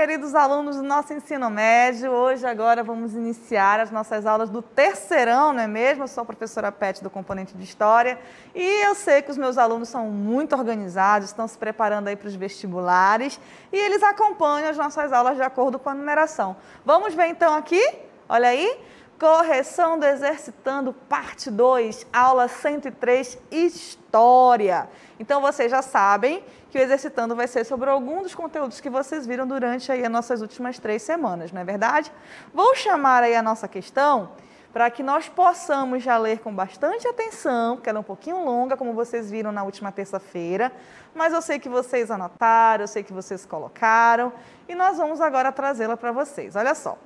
queridos alunos do nosso ensino médio. Hoje, agora, vamos iniciar as nossas aulas do terceirão, não é mesmo? Eu sou a professora Pet do componente de História e eu sei que os meus alunos são muito organizados, estão se preparando aí para os vestibulares e eles acompanham as nossas aulas de acordo com a numeração. Vamos ver então aqui? Olha aí. Correção do Exercitando, parte 2, aula 103, História. Então, vocês já sabem que o Exercitando vai ser sobre algum dos conteúdos que vocês viram durante aí as nossas últimas três semanas, não é verdade? Vou chamar aí a nossa questão para que nós possamos já ler com bastante atenção, porque ela é um pouquinho longa, como vocês viram na última terça-feira, mas eu sei que vocês anotaram, eu sei que vocês colocaram, e nós vamos agora trazê-la para vocês. Olha só,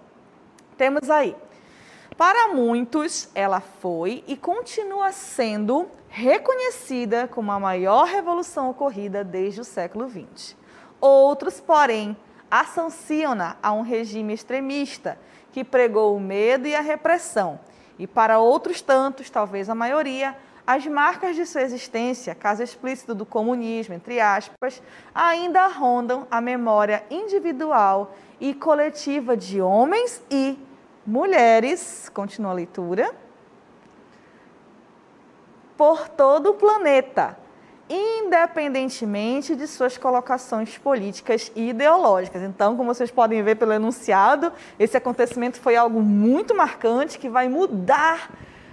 temos aí para muitos, ela foi e continua sendo reconhecida como a maior revolução ocorrida desde o século XX. Outros, porém, a na a um regime extremista que pregou o medo e a repressão. E para outros tantos, talvez a maioria, as marcas de sua existência, caso explícito do comunismo, entre aspas, ainda rondam a memória individual e coletiva de homens e mulheres, continua a leitura, por todo o planeta, independentemente de suas colocações políticas e ideológicas. Então, como vocês podem ver pelo enunciado, esse acontecimento foi algo muito marcante que vai mudar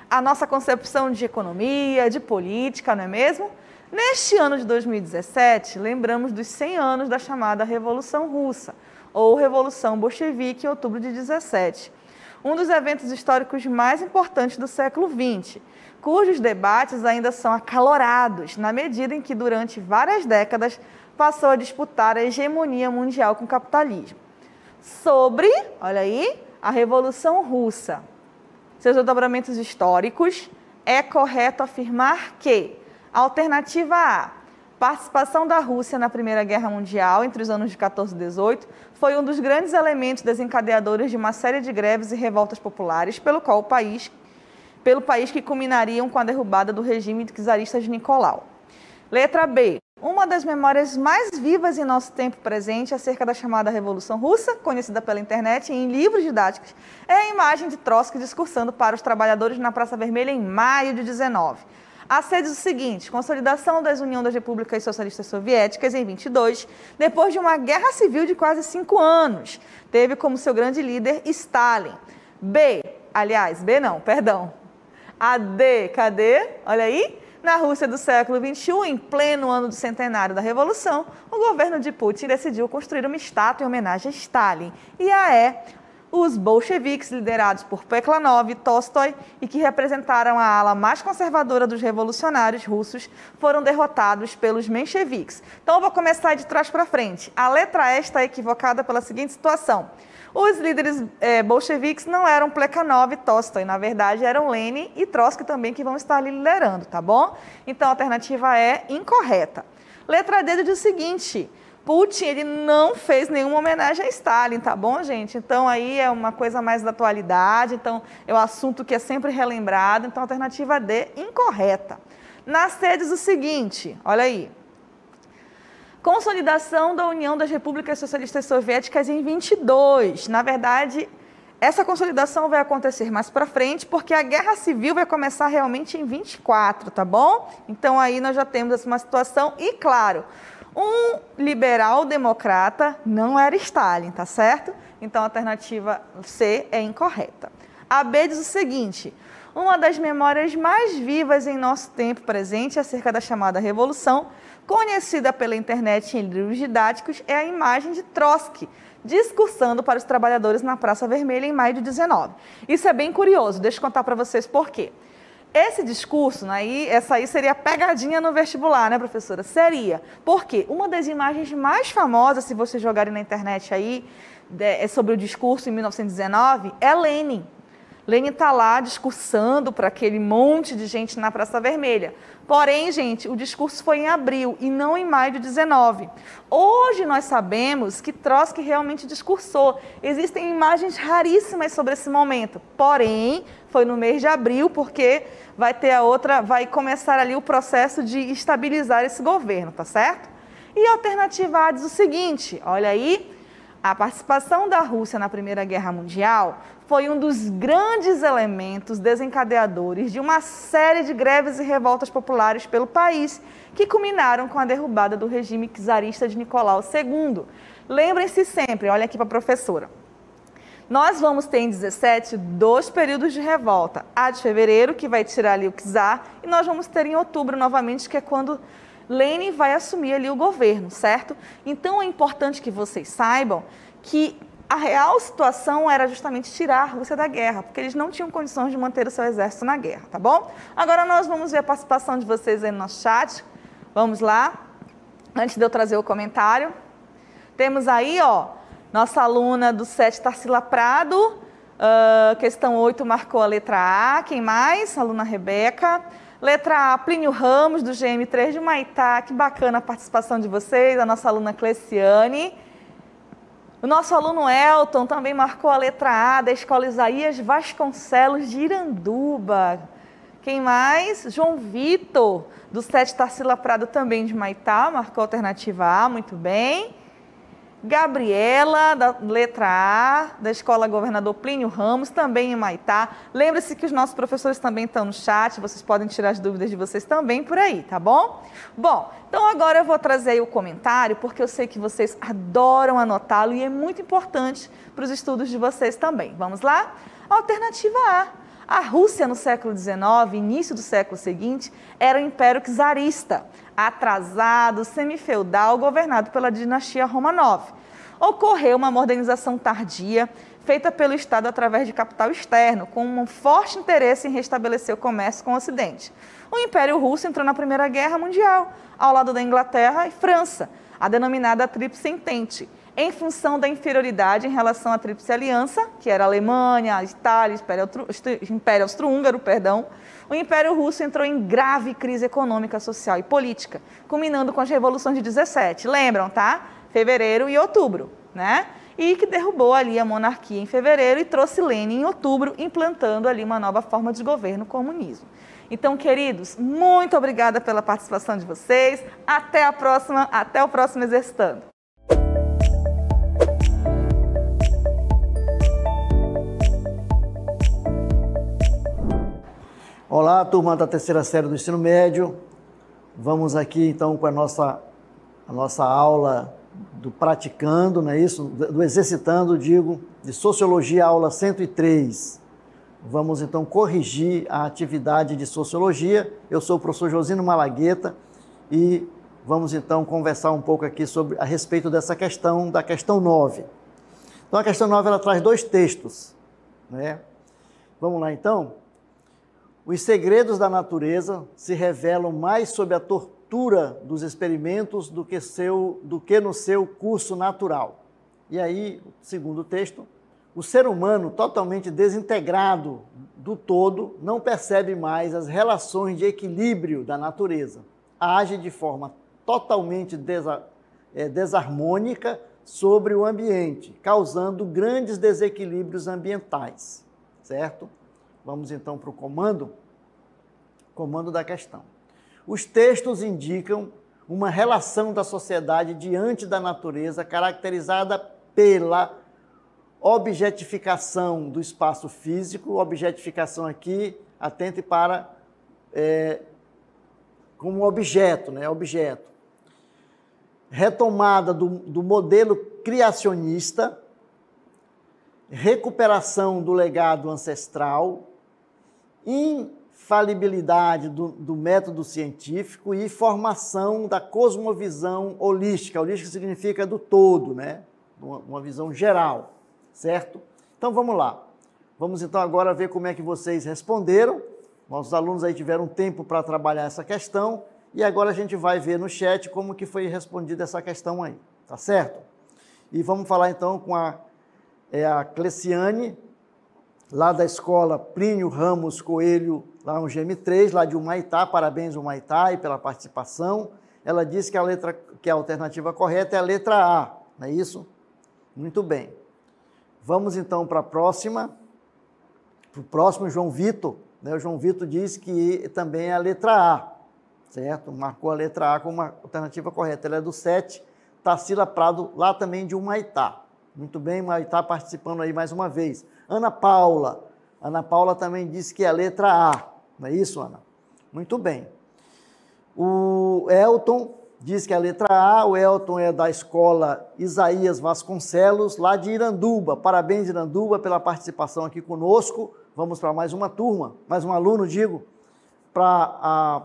a nossa concepção de economia, de política, não é mesmo? Neste ano de 2017, lembramos dos 100 anos da chamada Revolução Russa, ou Revolução Bolchevique, em outubro de 17 um dos eventos históricos mais importantes do século XX, cujos debates ainda são acalorados na medida em que, durante várias décadas, passou a disputar a hegemonia mundial com o capitalismo. Sobre, olha aí, a Revolução Russa. Seus dobramentos históricos, é correto afirmar que, alternativa A, participação da Rússia na Primeira Guerra Mundial entre os anos de 14 e 18 foi um dos grandes elementos desencadeadores de uma série de greves e revoltas populares, pelo qual o país, pelo país que culminariam com a derrubada do regime czarista de Nicolau. Letra B. Uma das memórias mais vivas em nosso tempo presente acerca da chamada Revolução Russa, conhecida pela internet e em livros didáticos, é a imagem de Trotsky discursando para os trabalhadores na Praça Vermelha em maio de 19 acede o seguinte: consolidação das União das Repúblicas Socialistas Soviéticas em 22, depois de uma guerra civil de quase cinco anos. Teve como seu grande líder Stalin. B, aliás, B não, perdão. A D, cadê? Olha aí. Na Rússia do século XXI, em pleno ano do centenário da Revolução, o governo de Putin decidiu construir uma estátua em homenagem a Stalin. E a E, é os bolcheviques, liderados por Peklanov e Tolstói, e que representaram a ala mais conservadora dos revolucionários russos, foram derrotados pelos mencheviques. Então, eu vou começar de trás para frente. A letra E está equivocada pela seguinte situação. Os líderes é, bolcheviques não eram Plekhanov e Tolstói, na verdade eram Lenin e Trotsky também que vão estar ali liderando, tá bom? Então a alternativa é incorreta. Letra D diz o seguinte: Putin, ele não fez nenhuma homenagem a Stalin, tá bom, gente? Então aí é uma coisa mais da atualidade, então é um assunto que é sempre relembrado, então alternativa D, incorreta. Nas redes o seguinte, olha aí. Consolidação da União das Repúblicas Socialistas Soviéticas em 22. Na verdade, essa consolidação vai acontecer mais para frente, porque a guerra civil vai começar realmente em 24, tá bom? Então aí nós já temos uma situação e claro, um liberal democrata não era Stalin, tá certo? Então a alternativa C é incorreta. A B diz o seguinte: uma das memórias mais vivas em nosso tempo presente acerca da chamada Revolução, conhecida pela internet em livros didáticos, é a imagem de Trotsky discursando para os trabalhadores na Praça Vermelha em maio de 19. Isso é bem curioso, deixa eu contar para vocês por quê. Esse discurso, né, essa aí seria a pegadinha no vestibular, né, professora? Seria. Por quê? Uma das imagens mais famosas, se vocês jogarem na internet aí, é sobre o discurso em 1919, é Lenin, Lênin está lá discursando para aquele monte de gente na Praça Vermelha. Porém, gente, o discurso foi em abril e não em maio de 19. Hoje nós sabemos que Trotsky realmente discursou. Existem imagens raríssimas sobre esse momento. Porém, foi no mês de abril, porque vai ter a outra, vai começar ali o processo de estabilizar esse governo, tá certo? E a alternativa A diz o seguinte: olha aí a participação da Rússia na Primeira Guerra Mundial foi um dos grandes elementos desencadeadores de uma série de greves e revoltas populares pelo país, que culminaram com a derrubada do regime czarista de Nicolau II. Lembrem-se sempre, olha aqui para a professora. Nós vamos ter em 17 dois períodos de revolta. A de fevereiro, que vai tirar ali o czar, e nós vamos ter em outubro novamente, que é quando Lênin vai assumir ali o governo, certo? Então é importante que vocês saibam que a real situação era justamente tirar a Rússia da guerra, porque eles não tinham condições de manter o seu exército na guerra, tá bom? Agora nós vamos ver a participação de vocês aí no nosso chat. Vamos lá. Antes de eu trazer o comentário, temos aí, ó, nossa aluna do 7, Tarsila Prado. Uh, questão 8 marcou a letra A. Quem mais? Aluna Rebeca. Letra A, Plínio Ramos, do GM3 de Maitá. Que bacana a participação de vocês, a nossa aluna Cleciane. O nosso aluno Elton também marcou a letra A da Escola Isaías Vasconcelos de Iranduba. Quem mais? João Vitor, do Sete Tarsila Prado, também de Maitá, marcou a alternativa A, muito bem. Gabriela, da letra A, da Escola Governador Plínio Ramos, também em Maitá. Lembre-se que os nossos professores também estão no chat, vocês podem tirar as dúvidas de vocês também por aí, tá bom? Bom, então agora eu vou trazer aí o comentário, porque eu sei que vocês adoram anotá-lo e é muito importante para os estudos de vocês também. Vamos lá? Alternativa A, a Rússia, no século XIX, início do século seguinte, era um império czarista, atrasado, semifeudal, governado pela dinastia Romanov. Ocorreu uma modernização tardia, feita pelo Estado através de capital externo, com um forte interesse em restabelecer o comércio com o Ocidente. O Império Russo entrou na Primeira Guerra Mundial, ao lado da Inglaterra e França, a denominada Tríplice Entente em função da inferioridade em relação à Tríplice Aliança, que era a Alemanha, a Itália, o Império Austro-Húngaro, perdão, o Império Russo entrou em grave crise econômica, social e política, culminando com as revoluções de 17, lembram, tá? Fevereiro e outubro, né? E que derrubou ali a monarquia em fevereiro e trouxe Lenin em outubro, implantando ali uma nova forma de governo, comunismo. Então, queridos, muito obrigada pela participação de vocês. Até a próxima, até o próximo exercitando. Olá, turma da terceira série do ensino médio. Vamos aqui então com a nossa, a nossa aula do praticando, não é isso? Do exercitando, digo, de sociologia, aula 103. Vamos então corrigir a atividade de sociologia. Eu sou o professor Josino Malagueta e vamos então conversar um pouco aqui sobre a respeito dessa questão, da questão 9. Então a questão 9 ela traz dois textos, né? Vamos lá então? Os segredos da natureza se revelam mais sob a tortura dos experimentos do que, seu, do que no seu curso natural. E aí, segundo o texto, o ser humano totalmente desintegrado do todo não percebe mais as relações de equilíbrio da natureza. Age de forma totalmente desa, é, desarmônica sobre o ambiente, causando grandes desequilíbrios ambientais, certo? Vamos então para o comando, comando da questão. Os textos indicam uma relação da sociedade diante da natureza caracterizada pela objetificação do espaço físico, objetificação aqui, atente para é, como objeto, né? Objeto. Retomada do, do modelo criacionista, recuperação do legado ancestral, infalibilidade do, do método científico e formação da cosmovisão holística. Holística significa do todo, né? Uma, uma visão geral, certo? Então vamos lá. Vamos então agora ver como é que vocês responderam. Nossos alunos aí tiveram tempo para trabalhar essa questão e agora a gente vai ver no chat como que foi respondida essa questão aí, tá certo? E vamos falar então com a, é, a Cleciane, lá da escola Plínio Ramos Coelho, lá no GM3, lá de Humaitá, parabéns Humaitá e pela participação. Ela disse que a letra que a alternativa correta é a letra A, não é isso? Muito bem. Vamos então para a próxima. Para o próximo, João Vitor. Né? O João Vitor diz que também é a letra A, certo? Marcou a letra A como a alternativa correta. Ela é do 7, Tarsila Prado, lá também de Humaitá. Muito bem, Humaitá participando aí mais uma vez. Ana Paula. Ana Paula também disse que é a letra A. Não é isso, Ana? Muito bem. O Elton diz que é a letra A. O Elton é da escola Isaías Vasconcelos, lá de Iranduba. Parabéns, Iranduba, pela participação aqui conosco. Vamos para mais uma turma, mais um aluno, digo, para a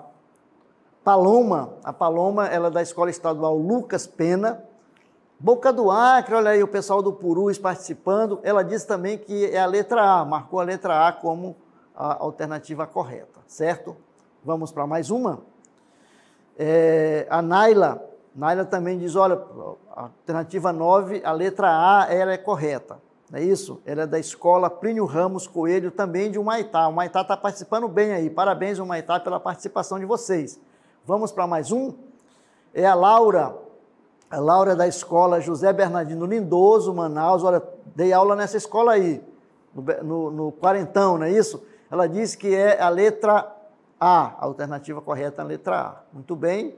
Paloma. A Paloma ela é da escola estadual Lucas Pena Boca do Acre, olha aí o pessoal do Purus participando, ela disse também que é a letra A, marcou a letra A como a alternativa correta, certo? Vamos para mais uma. É, a Naila, Naila também diz, olha, a alternativa 9, a letra A, ela é correta, não é isso? Ela é da escola Plínio Ramos Coelho, também de Humaitá. O Humaitá está participando bem aí, parabéns Humaitá pela participação de vocês. Vamos para mais um. É a Laura, a Laura da escola José Bernardino Lindoso, Manaus. Olha, dei aula nessa escola aí, no, no, no quarentão, não é isso? Ela diz que é a letra A, a alternativa correta é a letra A. Muito bem.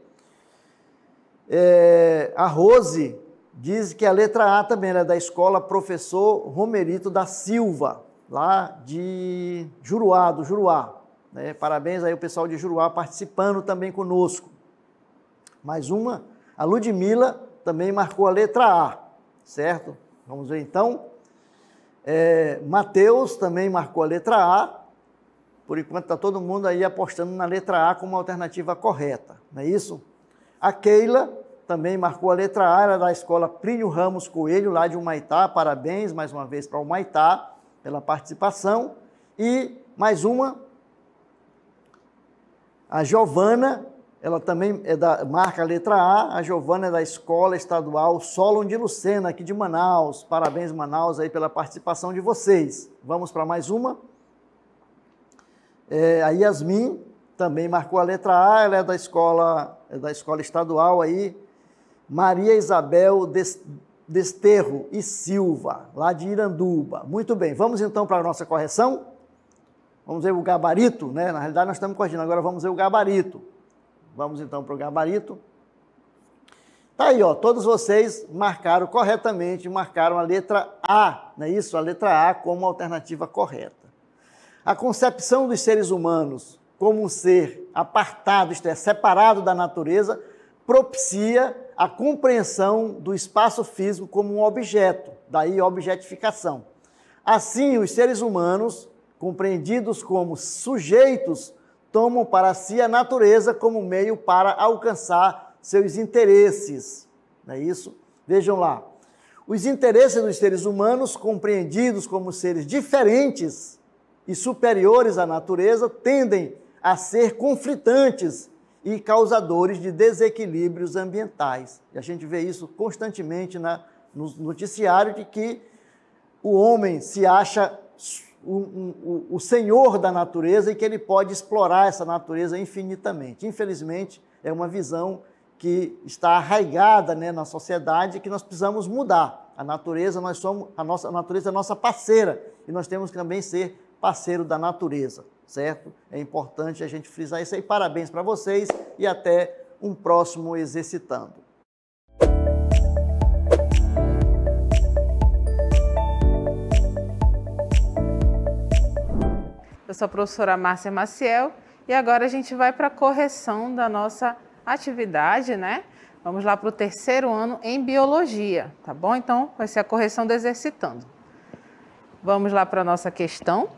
É, a Rose diz que é a letra A também é da escola professor Romerito da Silva, lá de Juruá, do Juruá. Né? Parabéns aí o pessoal de Juruá participando também conosco. Mais uma. A Ludmilla também marcou a letra A, certo? Vamos ver então. É, Mateus também marcou a letra A. Por enquanto está todo mundo aí apostando na letra A como alternativa correta, não é isso? A Keila também marcou a letra A, era da escola Plínio Ramos Coelho, lá de Humaitá. Parabéns mais uma vez para Humaitá pela participação. E mais uma, a Giovana ela também é da marca letra A, a Giovana é da Escola Estadual Solon de Lucena, aqui de Manaus. Parabéns, Manaus, aí pela participação de vocês. Vamos para mais uma. É, a Yasmin também marcou a letra A, ela é da escola, é da escola estadual aí. Maria Isabel Desterro e Silva, lá de Iranduba. Muito bem, vamos então para a nossa correção? Vamos ver o gabarito, né? Na realidade, nós estamos corrigindo, agora vamos ver o gabarito. Vamos então para o gabarito. Tá aí, ó, todos vocês marcaram corretamente, marcaram a letra A, não é isso? A letra A como alternativa correta. A concepção dos seres humanos como um ser apartado, isto é, separado da natureza, propicia a compreensão do espaço físico como um objeto, daí objetificação. Assim, os seres humanos, compreendidos como sujeitos tomam para si a natureza como meio para alcançar seus interesses. Não é isso? Vejam lá. Os interesses dos seres humanos, compreendidos como seres diferentes e superiores à natureza, tendem a ser conflitantes e causadores de desequilíbrios ambientais. E a gente vê isso constantemente na, no noticiário de que o homem se acha o, o senhor da natureza e que ele pode explorar essa natureza infinitamente. Infelizmente, é uma visão que está arraigada né, na sociedade que nós precisamos mudar. A natureza, nós somos, a nossa a natureza é nossa parceira e nós temos que também ser parceiro da natureza, certo? É importante a gente frisar isso aí. Parabéns para vocês e até um próximo exercitando. Eu sou a professora Márcia Maciel e agora a gente vai para a correção da nossa atividade, né? Vamos lá para o terceiro ano em biologia, tá bom? Então vai ser a correção do exercitando. Vamos lá para a nossa questão.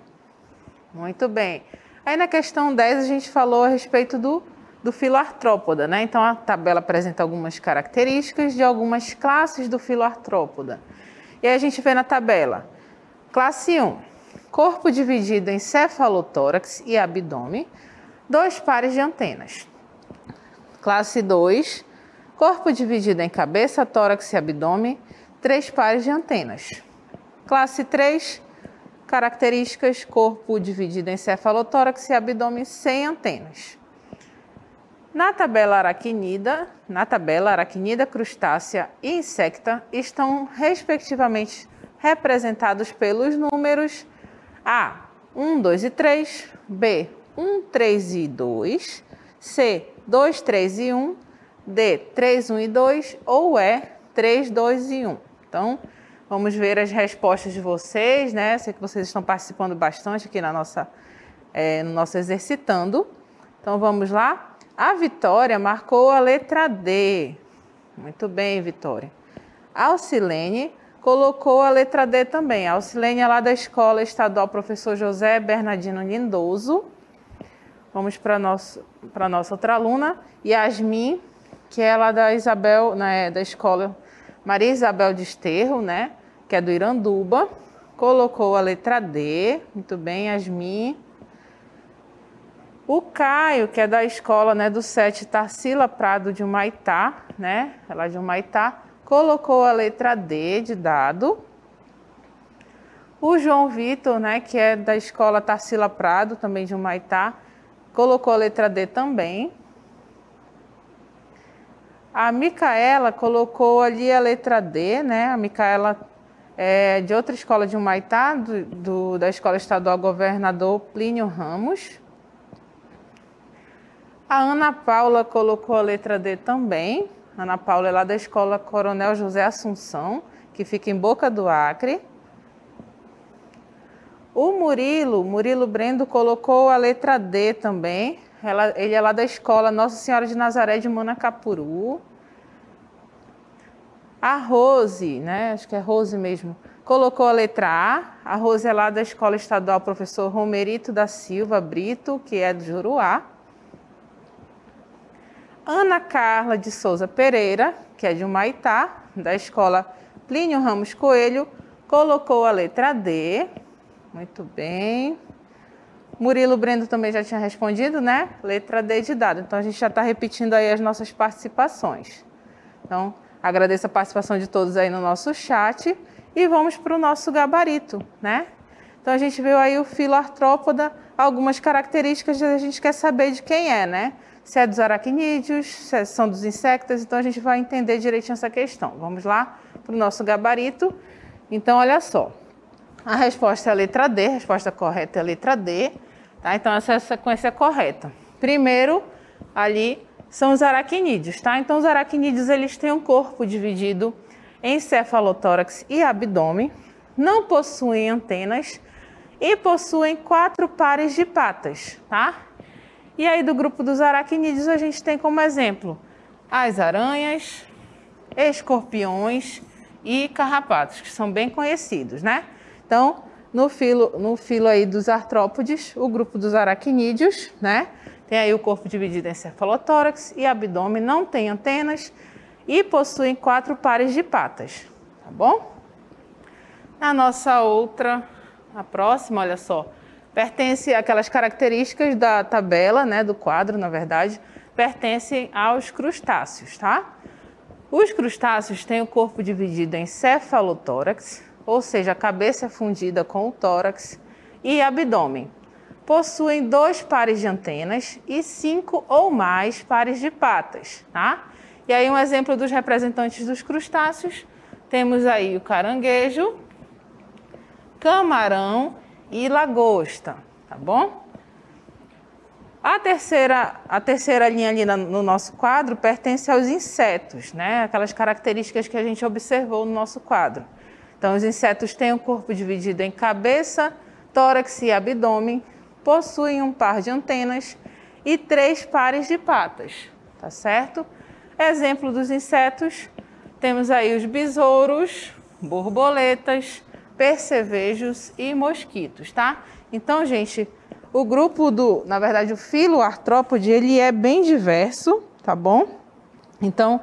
Muito bem. Aí na questão 10 a gente falou a respeito do, do filo artrópoda, né? Então a tabela apresenta algumas características de algumas classes do filo artrópoda. E aí a gente vê na tabela, classe 1, corpo dividido em cefalotórax e abdômen, dois pares de antenas. Classe 2, corpo dividido em cabeça, tórax e abdômen, três pares de antenas. Classe 3, características, corpo dividido em cefalotórax e abdômen sem antenas. Na tabela aracnida, na tabela aracnida, crustácea e insecta estão respectivamente representados pelos números a. 1, 2 e 3. B. 1, 3 e 2. C. 2, 3 e 1. D. 3, 1 e 2. Ou E. 3, 2 e 1. Então, vamos ver as respostas de vocês, né? Sei que vocês estão participando bastante aqui na nossa, é, no nosso Exercitando. Então, vamos lá? A Vitória marcou a letra D. Muito bem, Vitória. A Alcilene colocou a letra D também. A Alcilene é lá da Escola Estadual Professor José Bernardino Lindoso. Vamos para a nossa outra aluna, Yasmin, que é lá da Isabel, né, da Escola Maria Isabel de Esterro, né, que é do Iranduba. Colocou a letra D. Muito bem, Yasmin. O Caio, que é da escola né, do 7 Tarsila Prado de Humaitá, né? Ela é de Humaitá, colocou a letra D de dado. O João Vitor, né, que é da escola Tarsila Prado, também de Humaitá, colocou a letra D também. A Micaela colocou ali a letra D, né? A Micaela é de outra escola de Humaitá, do, do, da Escola Estadual Governador Plínio Ramos. A Ana Paula colocou a letra D também. Ana Paula é lá da escola Coronel José Assunção, que fica em Boca do Acre. O Murilo, Murilo Brendo colocou a letra D também. Ela, ele é lá da escola Nossa Senhora de Nazaré de Manacapuru. A Rose, né? Acho que é Rose mesmo. Colocou a letra A. A Rose é lá da Escola Estadual Professor Romerito da Silva Brito, que é do Juruá. Ana Carla de Souza Pereira, que é de Humaitá, da escola Plínio Ramos Coelho, colocou a letra D. Muito bem. Murilo Brendo também já tinha respondido, né? Letra D de dado. Então a gente já está repetindo aí as nossas participações. Então, agradeço a participação de todos aí no nosso chat e vamos para o nosso gabarito, né? Então a gente viu aí o filo artrópoda, algumas características que a gente quer saber de quem é, né? se é dos aracnídeos, se é, são dos insectos, então a gente vai entender direitinho essa questão. Vamos lá para o nosso gabarito. Então, olha só, a resposta é a letra D, a resposta correta é a letra D, tá? Então, essa é a sequência correta. Primeiro, ali são os aracnídeos, tá? Então, os aracnídeos, eles têm um corpo dividido em cefalotórax e abdômen, não possuem antenas e possuem quatro pares de patas, tá? E aí, do grupo dos aracnídeos, a gente tem como exemplo as aranhas, escorpiões e carrapatos, que são bem conhecidos, né? Então, no filo, no filo aí dos artrópodes, o grupo dos aracnídeos, né? Tem aí o corpo dividido em cefalotórax e abdômen, não tem antenas e possuem quatro pares de patas, tá bom? A nossa outra, a próxima, olha só, pertence aquelas características da tabela, né, do quadro, na verdade, pertencem aos crustáceos, tá? Os crustáceos têm o corpo dividido em cefalotórax, ou seja, a cabeça é fundida com o tórax, e abdômen. Possuem dois pares de antenas e cinco ou mais pares de patas, tá? E aí um exemplo dos representantes dos crustáceos, temos aí o caranguejo, camarão e lagosta, tá bom? A terceira, a terceira linha ali no nosso quadro pertence aos insetos, né? Aquelas características que a gente observou no nosso quadro. Então, os insetos têm o corpo dividido em cabeça, tórax e abdômen, possuem um par de antenas e três pares de patas, tá certo? Exemplo dos insetos, temos aí os besouros, borboletas, percevejos e mosquitos, tá? Então, gente, o grupo do, na verdade, o filo artrópode, ele é bem diverso, tá bom? Então,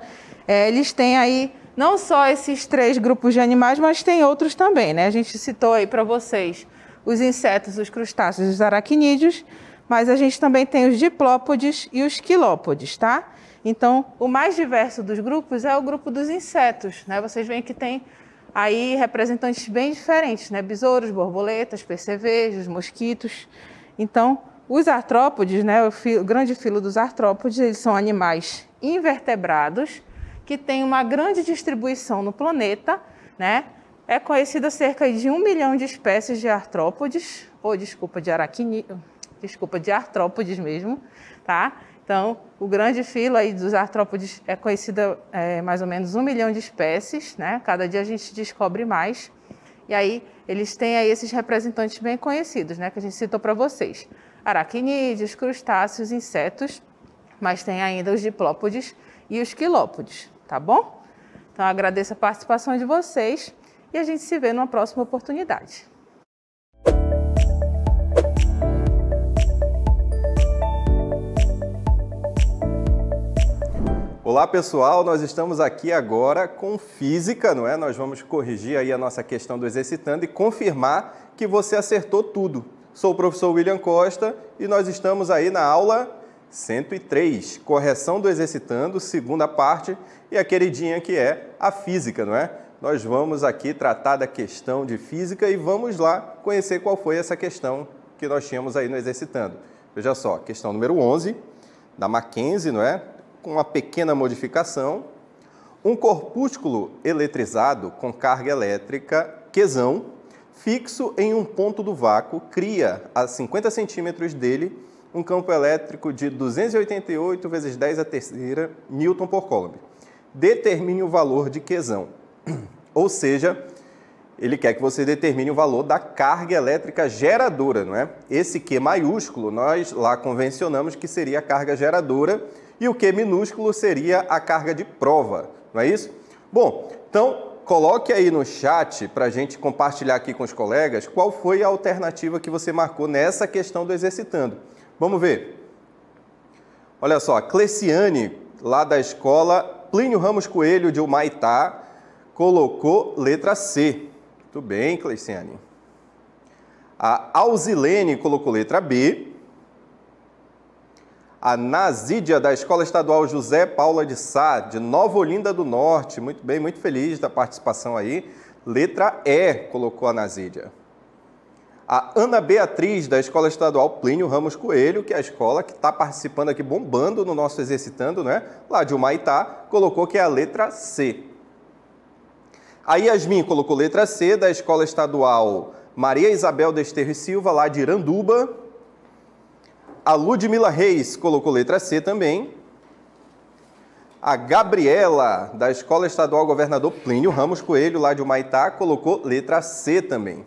é, eles têm aí não só esses três grupos de animais, mas tem outros também, né? A gente citou aí para vocês os insetos, os crustáceos, os aracnídeos, mas a gente também tem os diplópodes e os quilópodes, tá? Então, o mais diverso dos grupos é o grupo dos insetos, né? Vocês veem que tem aí representantes bem diferentes, né? Besouros, borboletas, percevejos, mosquitos. Então, os artrópodes, né, o, filo, o grande filo dos artrópodes, eles são animais invertebrados que têm uma grande distribuição no planeta, né? É conhecida cerca de um milhão de espécies de artrópodes, ou desculpa, de aracni, desculpa, de artrópodes mesmo, tá? Então, o grande filo aí dos artrópodes é conhecida é, mais ou menos um milhão de espécies, né? Cada dia a gente descobre mais. E aí eles têm aí esses representantes bem conhecidos, né? Que a gente citou para vocês: aracnídeos, crustáceos, insetos, mas tem ainda os diplópodes e os quilópodes, tá bom? Então agradeço a participação de vocês e a gente se vê numa próxima oportunidade. Olá pessoal, nós estamos aqui agora com física, não é? Nós vamos corrigir aí a nossa questão do exercitando e confirmar que você acertou tudo. Sou o professor William Costa e nós estamos aí na aula 103, correção do exercitando, segunda parte, e a queridinha que é a física, não é? Nós vamos aqui tratar da questão de física e vamos lá conhecer qual foi essa questão que nós tínhamos aí no exercitando. Veja só, questão número 11 da Mackenzie, não é? com uma pequena modificação, um corpúsculo eletrizado com carga elétrica quesão fixo em um ponto do vácuo, cria a 50 centímetros dele um campo elétrico de 288 vezes 10 a terceira Newton por Coulomb. Determine o valor de quesão, Ou seja, ele quer que você determine o valor da carga elétrica geradora, não é? Esse Q maiúsculo nós lá convencionamos que seria a carga geradora e o Q minúsculo seria a carga de prova, não é isso? Bom, então coloque aí no chat para a gente compartilhar aqui com os colegas qual foi a alternativa que você marcou nessa questão do exercitando. Vamos ver. Olha só, Cleciane, lá da escola Plínio Ramos Coelho de Humaitá, colocou letra C. Muito bem, Cleciane. A Alzilene colocou letra B a Nazídia, da Escola Estadual José Paula de Sá, de Nova Olinda do Norte. Muito bem, muito feliz da participação aí. Letra E, colocou a Nazídia. A Ana Beatriz, da Escola Estadual Plínio Ramos Coelho, que é a escola que está participando aqui, bombando no nosso Exercitando, né? Lá de Humaitá, colocou que é a letra C. A Yasmin colocou letra C, da Escola Estadual Maria Isabel Desterro e Silva, lá de Iranduba, a Ludmila Reis colocou letra C também. A Gabriela, da Escola Estadual Governador Plínio Ramos Coelho, lá de Humaitá, colocou letra C também.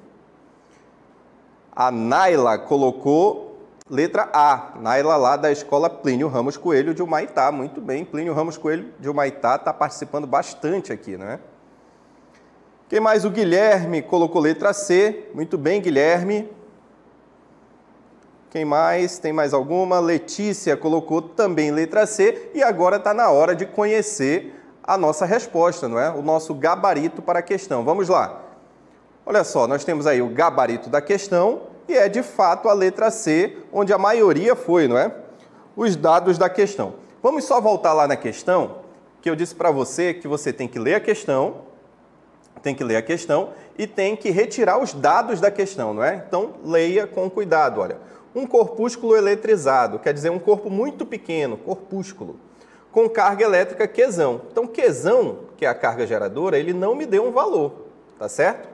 A Naila colocou letra A. Naila, lá da Escola Plínio Ramos Coelho de Humaitá. Muito bem, Plínio Ramos Coelho de Humaitá está participando bastante aqui, né? Quem mais? O Guilherme colocou letra C. Muito bem, Guilherme. Quem mais? Tem mais alguma? Letícia colocou também letra C e agora está na hora de conhecer a nossa resposta, não é? O nosso gabarito para a questão. Vamos lá. Olha só, nós temos aí o gabarito da questão e é de fato a letra C, onde a maioria foi, não é? Os dados da questão. Vamos só voltar lá na questão, que eu disse para você que você tem que ler a questão, tem que ler a questão e tem que retirar os dados da questão, não é? Então leia com cuidado, olha um corpúsculo eletrizado, quer dizer, um corpo muito pequeno, corpúsculo, com carga elétrica Q. Então, Q, que é a carga geradora, ele não me deu um valor, tá certo?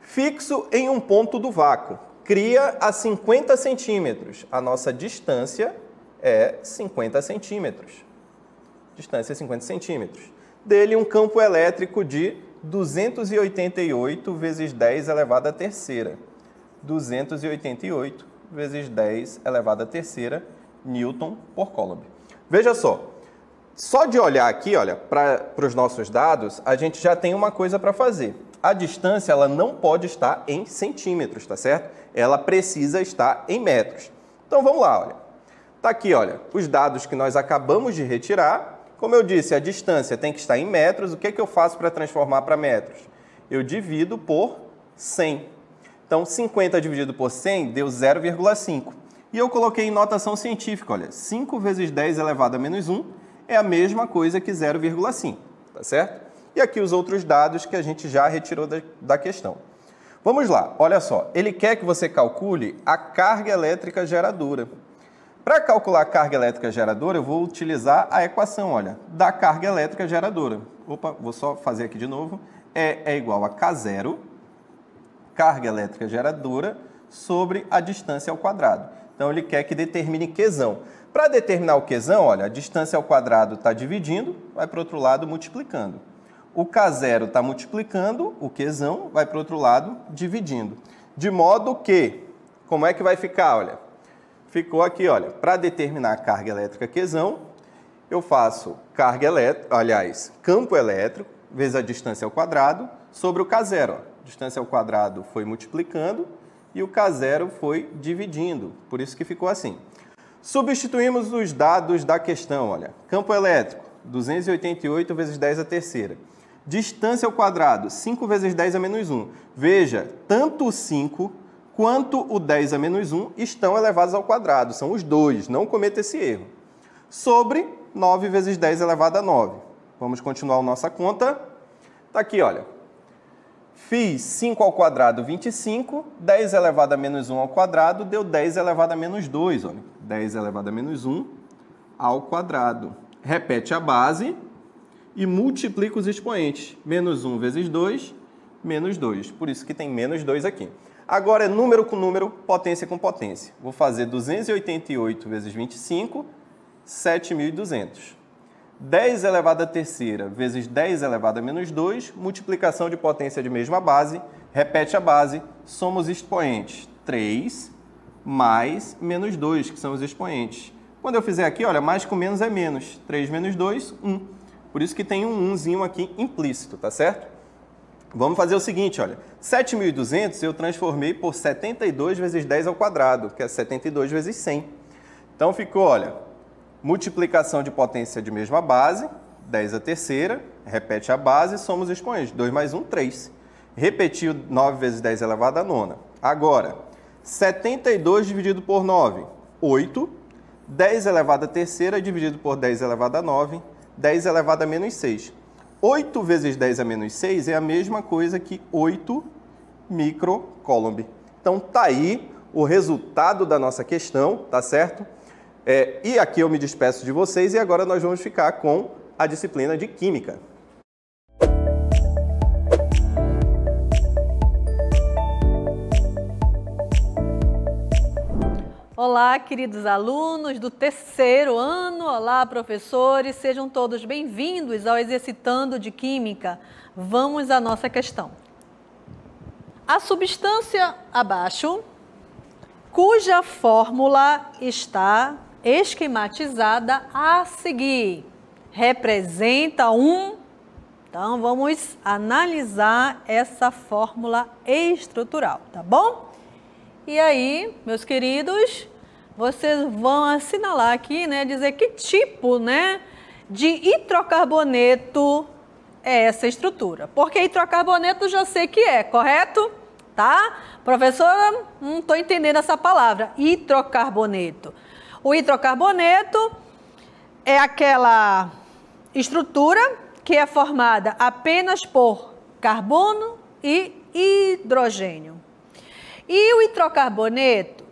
Fixo em um ponto do vácuo, cria a 50 centímetros. A nossa distância é 50 centímetros. Distância é 50 centímetros. Dele um campo elétrico de 288 vezes 10 elevado à terceira. 288 vezes 10 elevado à terceira newton por coulomb. Veja só, só de olhar aqui, olha, para os nossos dados, a gente já tem uma coisa para fazer. A distância ela não pode estar em centímetros, tá certo? Ela precisa estar em metros. Então vamos lá, olha. Tá aqui, olha, os dados que nós acabamos de retirar. Como eu disse, a distância tem que estar em metros. O que, é que eu faço para transformar para metros? Eu divido por 100. Então, 50 dividido por 100 deu 0,5. E eu coloquei em notação científica, olha, 5 vezes 10 elevado a menos 1 é a mesma coisa que 0,5, tá certo? E aqui os outros dados que a gente já retirou da, da questão. Vamos lá, olha só, ele quer que você calcule a carga elétrica geradora. Para calcular a carga elétrica geradora, eu vou utilizar a equação, olha, da carga elétrica geradora. Opa, vou só fazer aqui de novo. E é igual a K0 carga elétrica geradora sobre a distância ao quadrado. Então ele quer que determine Qzão. Para determinar o Qzão, olha, a distância ao quadrado está dividindo, vai para o outro lado multiplicando. O K0 está multiplicando, o Qzão vai para o outro lado dividindo. De modo que, como é que vai ficar, olha? Ficou aqui, olha, para determinar a carga elétrica Qzão, eu faço carga elétrica, aliás, campo elétrico, vezes a distância ao quadrado, sobre o K0 distância ao quadrado foi multiplicando e o K0 foi dividindo, por isso que ficou assim. Substituímos os dados da questão, olha. Campo elétrico, 288 vezes 10 a terceira. Distância ao quadrado, 5 vezes 10 a menos 1. Veja, tanto o 5 quanto o 10 a menos 1 estão elevados ao quadrado, são os dois, não cometa esse erro. Sobre 9 vezes 10 elevado a 9. Vamos continuar a nossa conta. Está aqui, olha, Fiz 5 ao quadrado, 25. 10 elevado a menos 1 ao quadrado deu 10 elevado a menos 2. Olha. 10 elevado a menos 1 ao quadrado. Repete a base e multiplica os expoentes. Menos 1 vezes 2, menos 2. Por isso que tem menos 2 aqui. Agora é número com número, potência com potência. Vou fazer 288 vezes 25, 7.200. 10 elevado à terceira vezes 10 elevado a menos 2, multiplicação de potência de mesma base, repete a base, soma os expoentes. 3 mais menos 2, que são os expoentes. Quando eu fizer aqui, olha, mais com menos é menos. 3 menos 2, 1. Por isso que tem um 1zinho aqui implícito, tá certo? Vamos fazer o seguinte, olha. 7.200 eu transformei por 72 vezes 10 ao quadrado, que é 72 vezes 100. Então ficou, olha, multiplicação de potência de mesma base, 10 a terceira, repete a base, somos expoentes, 2 mais 1, 3. Repetiu 9 vezes 10 elevado a nona. Agora, 72 dividido por 9, 8. 10 elevado a terceira dividido por 10 elevado a 9, 10 elevado a menos 6. 8 vezes 10 a menos 6 é a mesma coisa que 8 microcoulomb. Então tá aí o resultado da nossa questão, tá certo? É, e aqui eu me despeço de vocês e agora nós vamos ficar com a disciplina de Química. Olá, queridos alunos do terceiro ano. Olá, professores. Sejam todos bem-vindos ao Exercitando de Química. Vamos à nossa questão. A substância abaixo, cuja fórmula está esquematizada a seguir. Representa um. Então vamos analisar essa fórmula estrutural, tá bom? E aí, meus queridos, vocês vão assinalar aqui, né, dizer que tipo, né, de hidrocarboneto é essa estrutura. Porque hidrocarboneto já sei que é, correto? Tá? Professora, não estou entendendo essa palavra, hidrocarboneto. O hidrocarboneto é aquela estrutura que é formada apenas por carbono e hidrogênio. E o hidrocarboneto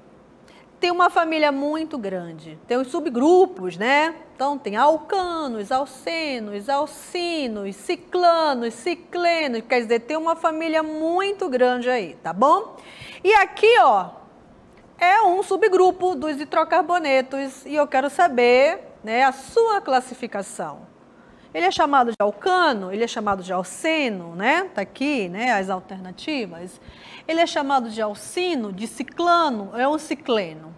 tem uma família muito grande, tem os subgrupos, né? Então tem alcanos, alcenos, alcinos, ciclanos, ciclenos, quer dizer, tem uma família muito grande aí, tá bom? E aqui, ó, é um subgrupo dos hidrocarbonetos e eu quero saber né, a sua classificação. Ele é chamado de alcano, ele é chamado de alceno, né? Tá aqui, né? As alternativas. Ele é chamado de alcino, de ciclano, é um cicleno.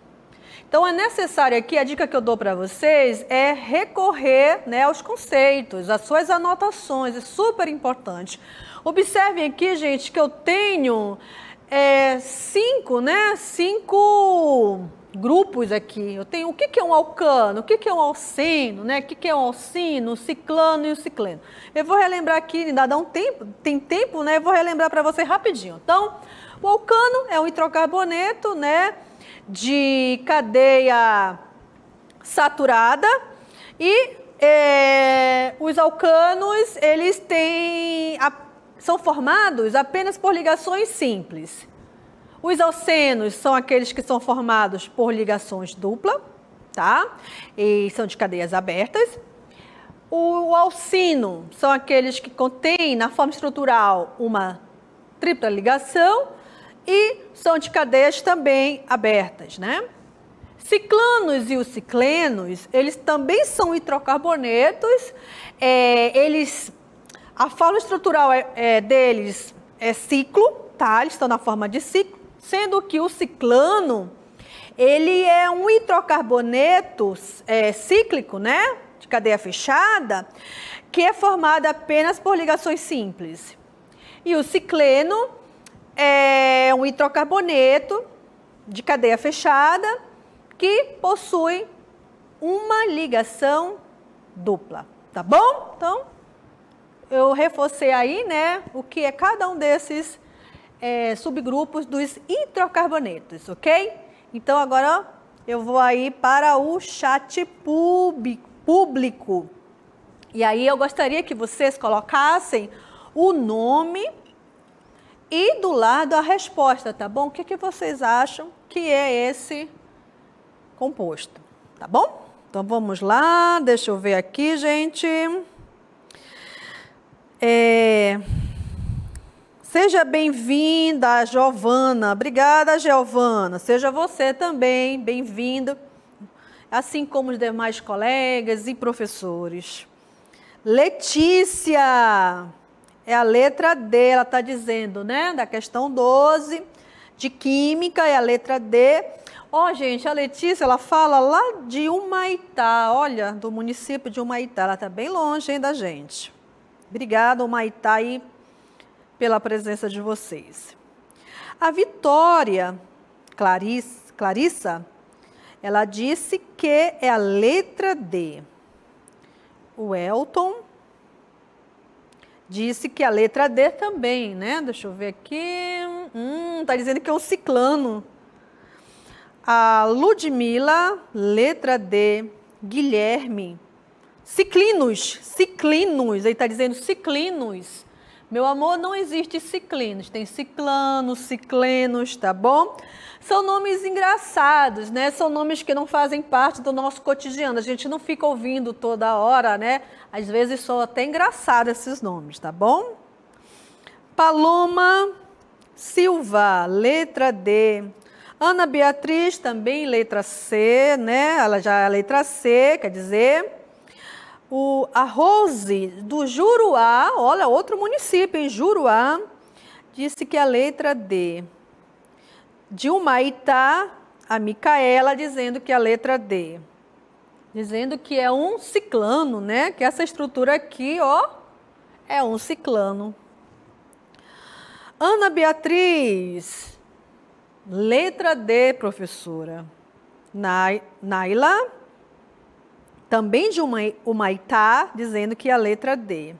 Então é necessário aqui, a dica que eu dou para vocês é recorrer né, aos conceitos, às suas anotações, é super importante. Observem aqui, gente, que eu tenho é, cinco, né? Cinco grupos aqui. Eu tenho o que, que é um alcano, o que, que é um alceno, né? O que, que é um alcino, o ciclano e o cicleno. Eu vou relembrar aqui, ainda dá um tempo, tem tempo, né? Eu vou relembrar para você rapidinho. Então, o alcano é um hidrocarboneto, né? De cadeia saturada e é, os alcanos, eles têm a são formados apenas por ligações simples. Os alcenos são aqueles que são formados por ligações dupla, tá? E são de cadeias abertas. O alcino são aqueles que contêm na forma estrutural uma tripla ligação e são de cadeias também abertas, né? Ciclanos e os ciclenos, eles também são hidrocarbonetos, é, eles a forma estrutural é, é, deles é ciclo, tá? Eles estão na forma de ciclo, sendo que o ciclano ele é um hidrocarboneto é, cíclico, né? De cadeia fechada, que é formado apenas por ligações simples. E o cicleno é um hidrocarboneto de cadeia fechada que possui uma ligação dupla, tá bom? Então, eu reforcei aí né, o que é cada um desses é, subgrupos dos hidrocarbonetos, ok? Então agora eu vou aí para o chat público. E aí eu gostaria que vocês colocassem o nome e do lado a resposta, tá bom? O que, é que vocês acham que é esse composto, tá bom? Então vamos lá, deixa eu ver aqui, gente. É... Seja bem-vinda, Giovana. Obrigada, Giovana. Seja você também bem-vindo, assim como os demais colegas e professores. Letícia, é a letra D, ela está dizendo, né? Da questão 12 de Química, é a letra D. Ó, oh, gente, a Letícia, ela fala lá de Humaitá, olha, do município de Humaitá. Ela está bem longe hein, da gente. Obrigada, Maitai, pela presença de vocês. A Vitória Clarice, Clarissa, ela disse que é a letra D. O Elton disse que a letra D também, né? Deixa eu ver aqui. Hum, tá dizendo que é um ciclano. A Ludmila, letra D. Guilherme, Ciclinos, ciclinos, ele está dizendo ciclinos. Meu amor, não existe ciclinos, tem ciclanos, ciclenos, tá bom? São nomes engraçados, né? São nomes que não fazem parte do nosso cotidiano. A gente não fica ouvindo toda hora, né? Às vezes são até engraçados esses nomes, tá bom? Paloma Silva, letra D. Ana Beatriz, também letra C, né? Ela já é letra C, quer dizer o, a Rose do Juruá, olha, outro município em Juruá, disse que a letra D. De Humaitá, a Micaela dizendo que a letra D. Dizendo que é um ciclano, né? Que essa estrutura aqui, ó, é um ciclano. Ana Beatriz, letra D, professora. Naila também de Humaitá, dizendo que a letra D.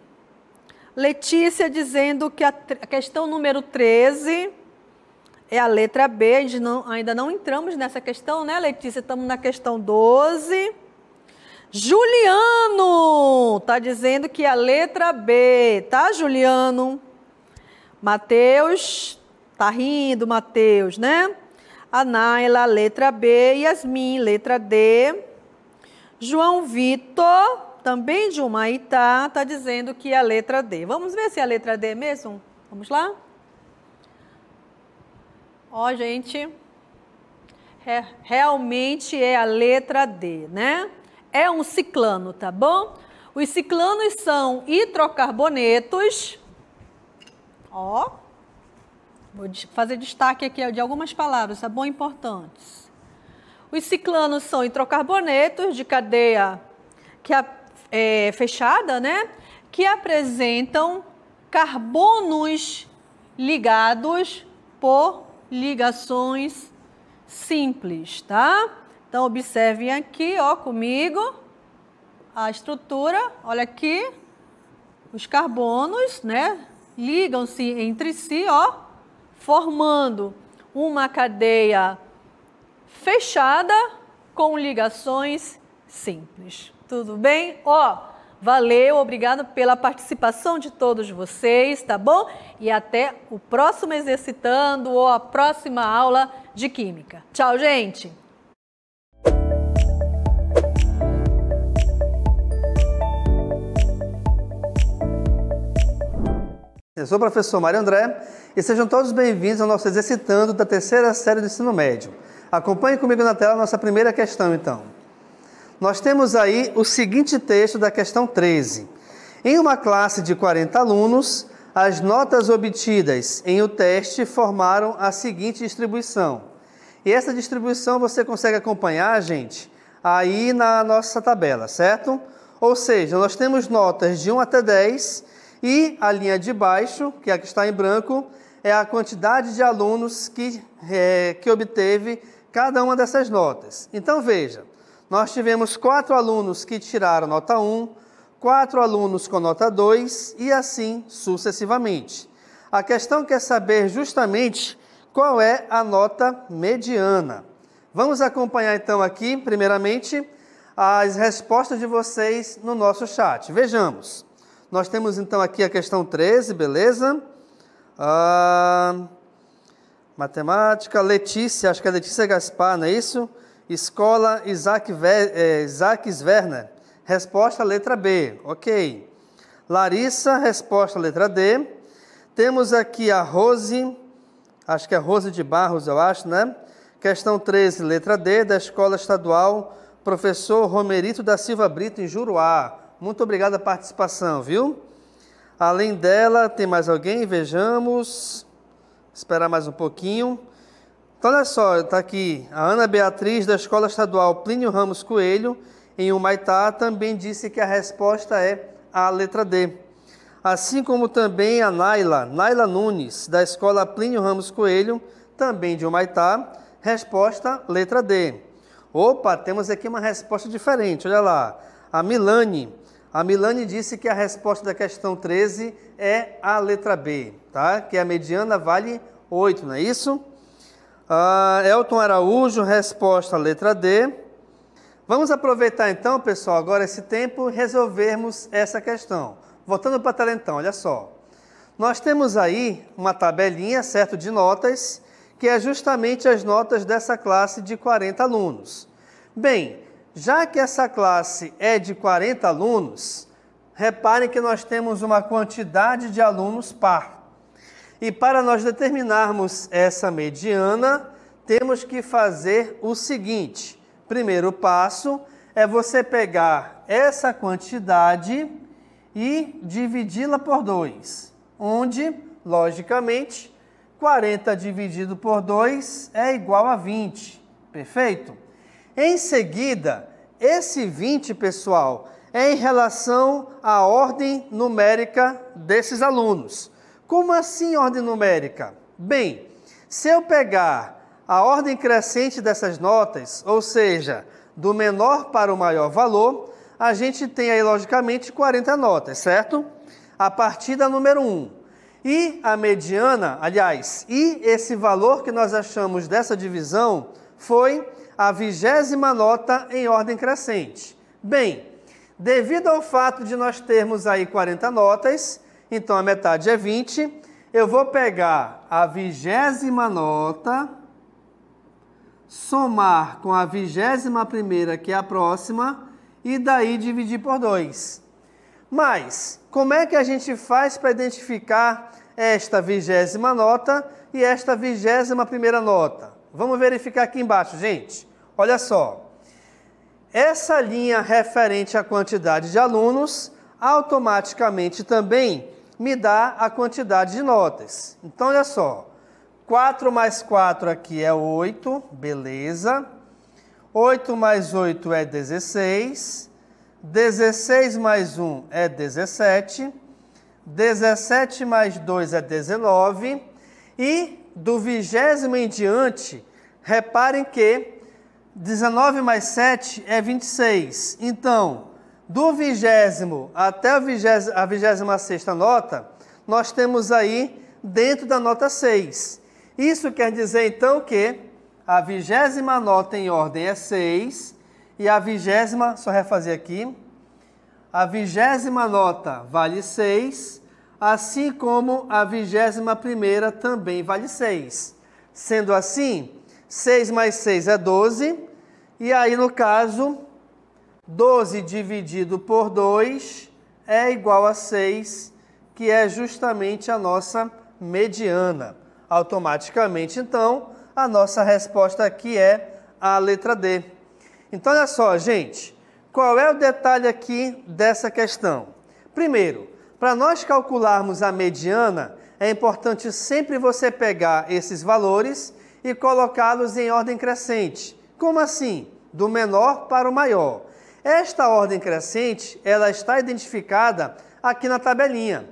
Letícia dizendo que a, a questão número 13 é a letra B. A não, ainda não entramos nessa questão, né, Letícia? Estamos na questão 12. Juliano está dizendo que é a letra B, tá, Juliano? Mateus tá rindo, Mateus, né? A Naila, letra B. Yasmin, letra D. João Vitor, também de Humaitá, está dizendo que é a letra D. Vamos ver se é a letra D mesmo? Vamos lá? Ó, gente, é, realmente é a letra D, né? É um ciclano, tá bom? Os ciclanos são hidrocarbonetos. Ó, vou fazer destaque aqui de algumas palavras, tá bom? Importantes os ciclanos são hidrocarbonetos de cadeia que é, fechada, né? Que apresentam carbonos ligados por ligações simples, tá? Então, observem aqui, ó, comigo, a estrutura, olha aqui, os carbonos, né? Ligam-se entre si, ó, formando uma cadeia fechada com ligações simples. Tudo bem? Ó, oh, valeu, obrigado pela participação de todos vocês, tá bom? E até o próximo exercitando ou a próxima aula de química. Tchau, gente. Eu sou o professor Mário André e sejam todos bem-vindos ao nosso Exercitando da terceira série do ensino médio. Acompanhe comigo na tela a nossa primeira questão, então. Nós temos aí o seguinte texto da questão 13. Em uma classe de 40 alunos, as notas obtidas em o teste formaram a seguinte distribuição. E essa distribuição você consegue acompanhar, gente, aí na nossa tabela, certo? Ou seja, nós temos notas de 1 até 10 e a linha de baixo, que é a que está em branco, é a quantidade de alunos que, é, que obteve cada uma dessas notas. Então veja, nós tivemos quatro alunos que tiraram nota 1, quatro alunos com nota 2 e assim sucessivamente. A questão quer saber justamente qual é a nota mediana. Vamos acompanhar então aqui, primeiramente, as respostas de vocês no nosso chat. Vejamos. Nós temos então aqui a questão 13, beleza? Ah, Matemática, Letícia, acho que é Letícia Gaspar, não é isso? Escola Isaac, eh, Isaac Resposta letra B, ok. Larissa, resposta letra D. Temos aqui a Rose, acho que é Rose de Barros, eu acho, né? Questão 13, letra D, da Escola Estadual Professor Romerito da Silva Brito, em Juruá. Muito obrigado a participação, viu? Além dela, tem mais alguém? Vejamos. Esperar mais um pouquinho. Então, olha só, está aqui. A Ana Beatriz, da Escola Estadual Plínio Ramos Coelho, em Humaitá, também disse que a resposta é a letra D. Assim como também a Naila, Naila Nunes, da Escola Plínio Ramos Coelho, também de Humaitá, resposta letra D. Opa, temos aqui uma resposta diferente, olha lá. A Milane, a Milani disse que a resposta da questão 13 é a letra B, tá? Que a mediana vale 8, não é isso? Ah, Elton Araújo, resposta letra D. Vamos aproveitar então, pessoal, agora esse tempo e resolvermos essa questão. Voltando para Talentão, olha só. Nós temos aí uma tabelinha, certo, de notas, que é justamente as notas dessa classe de 40 alunos. Bem, já que essa classe é de 40 alunos, reparem que nós temos uma quantidade de alunos par. E para nós determinarmos essa mediana, temos que fazer o seguinte. Primeiro passo é você pegar essa quantidade e dividi-la por 2, onde, logicamente, 40 dividido por 2 é igual a 20, perfeito? Em seguida, esse 20, pessoal, é em relação à ordem numérica desses alunos. Como assim ordem numérica? Bem, se eu pegar a ordem crescente dessas notas, ou seja, do menor para o maior valor, a gente tem aí, logicamente, 40 notas, certo? A partir da número 1. E a mediana, aliás, e esse valor que nós achamos dessa divisão foi a vigésima nota em ordem crescente. Bem, devido ao fato de nós termos aí 40 notas, então a metade é 20, eu vou pegar a vigésima nota, somar com a vigésima primeira, que é a próxima, e daí dividir por 2. Mas, como é que a gente faz para identificar esta vigésima nota e esta vigésima primeira nota? Vamos verificar aqui embaixo, gente. Olha só. Essa linha referente à quantidade de alunos automaticamente também me dá a quantidade de notas. Então, olha só. 4 mais 4 aqui é 8, beleza. 8 mais 8 é 16. 16 mais 1 é 17. 17 mais 2 é 19. E do vigésimo em diante, reparem que 19 mais 7 é 26. Então, do vigésimo até a vigésima sexta nota, nós temos aí dentro da nota 6. Isso quer dizer, então, que a vigésima nota em ordem é 6 e a vigésima, só refazer aqui, a vigésima nota vale 6 assim como a vigésima primeira também vale 6. Sendo assim, 6 mais 6 é 12, e aí no caso, 12 dividido por 2 é igual a 6, que é justamente a nossa mediana. Automaticamente, então, a nossa resposta aqui é a letra D. Então, olha só, gente, qual é o detalhe aqui dessa questão? Primeiro, para nós calcularmos a mediana, é importante sempre você pegar esses valores e colocá-los em ordem crescente. Como assim? Do menor para o maior. Esta ordem crescente, ela está identificada aqui na tabelinha.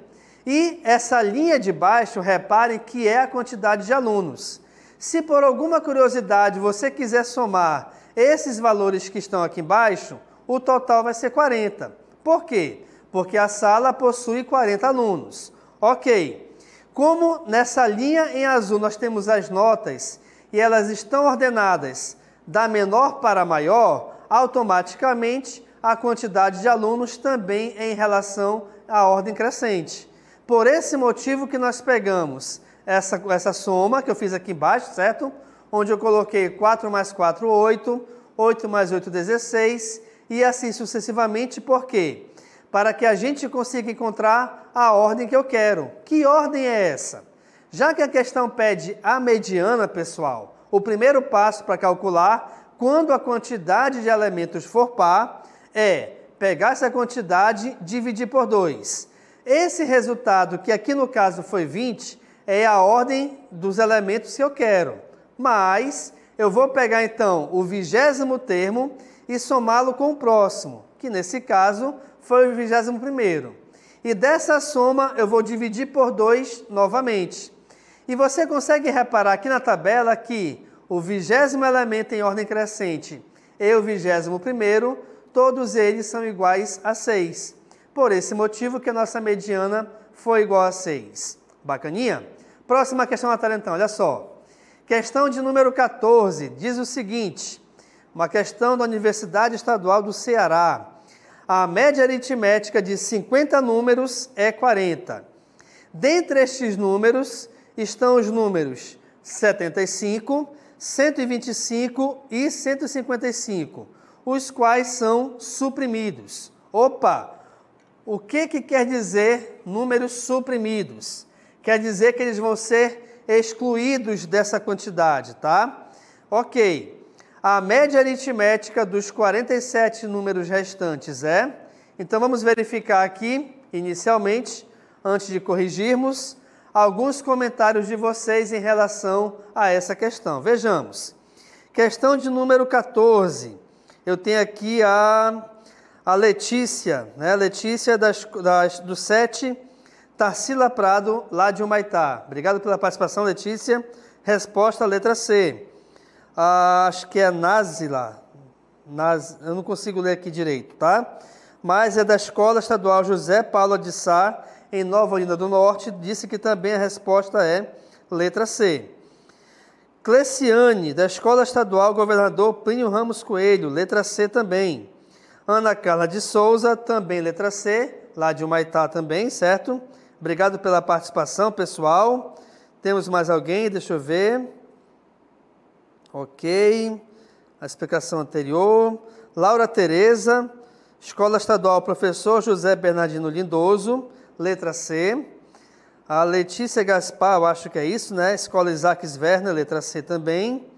E essa linha de baixo, reparem que é a quantidade de alunos. Se por alguma curiosidade você quiser somar esses valores que estão aqui embaixo, o total vai ser 40. Por quê? porque a sala possui 40 alunos. Ok. Como nessa linha em azul nós temos as notas e elas estão ordenadas da menor para maior, automaticamente a quantidade de alunos também é em relação à ordem crescente. Por esse motivo que nós pegamos essa, essa soma que eu fiz aqui embaixo, certo? Onde eu coloquei 4 mais 4, 8, 8 mais 8, 16 e assim sucessivamente, por quê? para que a gente consiga encontrar a ordem que eu quero. Que ordem é essa? Já que a questão pede a mediana, pessoal, o primeiro passo para calcular quando a quantidade de elementos for par é pegar essa quantidade e dividir por 2. Esse resultado, que aqui no caso foi 20, é a ordem dos elementos que eu quero. Mas eu vou pegar então o vigésimo termo e somá-lo com o próximo, que nesse caso foi o 21. E dessa soma eu vou dividir por 2 novamente. E você consegue reparar aqui na tabela que o vigésimo elemento em ordem crescente e o vigésimo primeiro, todos eles são iguais a 6. Por esse motivo que a nossa mediana foi igual a 6. Bacaninha? Próxima questão na tela então, olha só. Questão de número 14 diz o seguinte: uma questão da Universidade Estadual do Ceará a média aritmética de 50 números é 40. Dentre estes números estão os números 75, 125 e 155, os quais são suprimidos. Opa! O que, que quer dizer números suprimidos? Quer dizer que eles vão ser excluídos dessa quantidade, tá? Ok. A média aritmética dos 47 números restantes é. Então vamos verificar aqui, inicialmente, antes de corrigirmos, alguns comentários de vocês em relação a essa questão. Vejamos. Questão de número 14. Eu tenho aqui a, a Letícia, né? Letícia das, das, do 7, Tarsila Prado, lá de Humaitá. Obrigado pela participação, Letícia. Resposta, letra C ah, acho que é Nazila, Naz, eu não consigo ler aqui direito, tá? Mas é da Escola Estadual José Paulo de Sá, em Nova Olinda do Norte, disse que também a resposta é letra C. Cleciane, da Escola Estadual Governador Plínio Ramos Coelho, letra C também. Ana Carla de Souza, também letra C, lá de Humaitá também, certo? Obrigado pela participação, pessoal. Temos mais alguém? Deixa eu ver. Ok. A explicação anterior. Laura Tereza, Escola Estadual Professor José Bernardino Lindoso, letra C. A Letícia Gaspar, eu acho que é isso, né? Escola Isaac Werner, letra C também.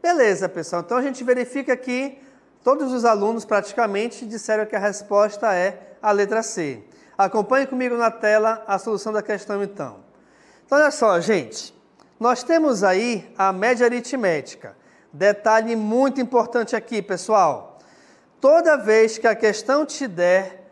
Beleza, pessoal. Então a gente verifica que todos os alunos praticamente disseram que a resposta é a letra C. Acompanhe comigo na tela a solução da questão, então. Então, olha só, gente. Nós temos aí a média aritmética. Detalhe muito importante aqui, pessoal. Toda vez que a questão te der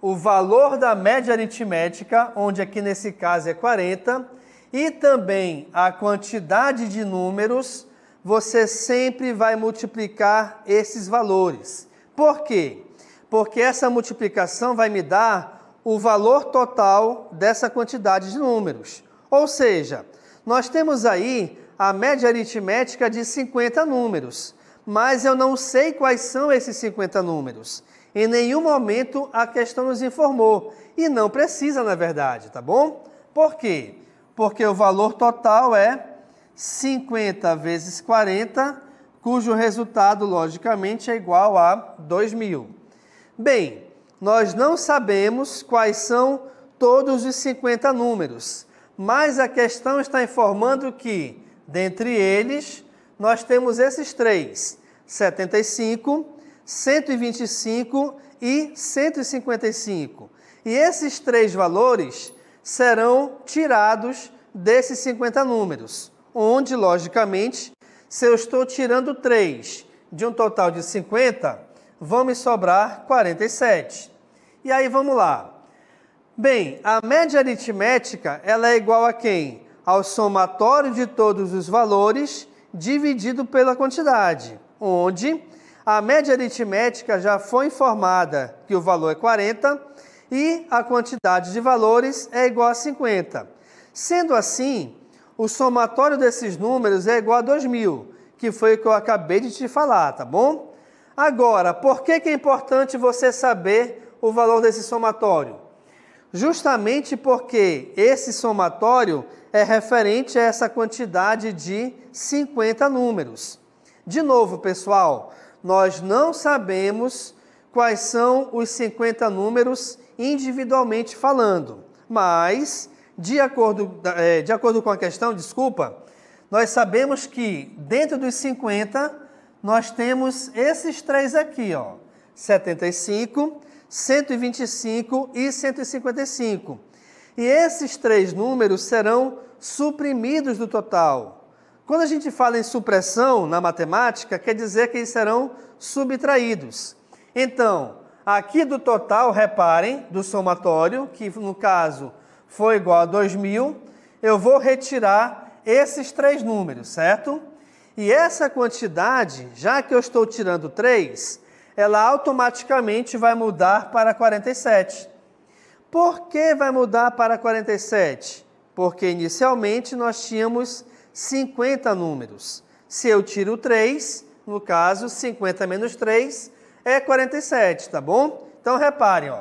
o valor da média aritmética, onde aqui nesse caso é 40, e também a quantidade de números, você sempre vai multiplicar esses valores. Por quê? Porque essa multiplicação vai me dar o valor total dessa quantidade de números. Ou seja, nós temos aí a média aritmética de 50 números, mas eu não sei quais são esses 50 números. Em nenhum momento a questão nos informou, e não precisa, na verdade, tá bom? Por quê? Porque o valor total é 50 vezes 40, cujo resultado, logicamente, é igual a 2.000. Bem, nós não sabemos quais são todos os 50 números, mas a questão está informando que, dentre eles, nós temos esses três: 75, 125 e 155. E esses três valores serão tirados desses 50 números, onde, logicamente, se eu estou tirando 3 de um total de 50, vão me sobrar 47. E aí vamos lá. Bem, a média aritmética ela é igual a quem? Ao somatório de todos os valores dividido pela quantidade, onde a média aritmética já foi informada que o valor é 40 e a quantidade de valores é igual a 50. Sendo assim, o somatório desses números é igual a 2.000, que foi o que eu acabei de te falar, tá bom? Agora, por que, que é importante você saber o valor desse somatório? justamente porque esse somatório é referente a essa quantidade de 50 números. De novo, pessoal, nós não sabemos quais são os 50 números individualmente falando, mas, de acordo, é, de acordo com a questão, desculpa, nós sabemos que dentro dos 50 nós temos esses três aqui, ó, 75, 125 e 155. E esses três números serão suprimidos do total. Quando a gente fala em supressão na matemática, quer dizer que eles serão subtraídos. Então, aqui do total, reparem, do somatório, que no caso foi igual a 2.000, eu vou retirar esses três números, certo? E essa quantidade, já que eu estou tirando 3, ela automaticamente vai mudar para 47. Por que vai mudar para 47? Porque inicialmente nós tínhamos 50 números. Se eu tiro 3, no caso, 50 menos 3 é 47, tá bom? Então reparem, ó,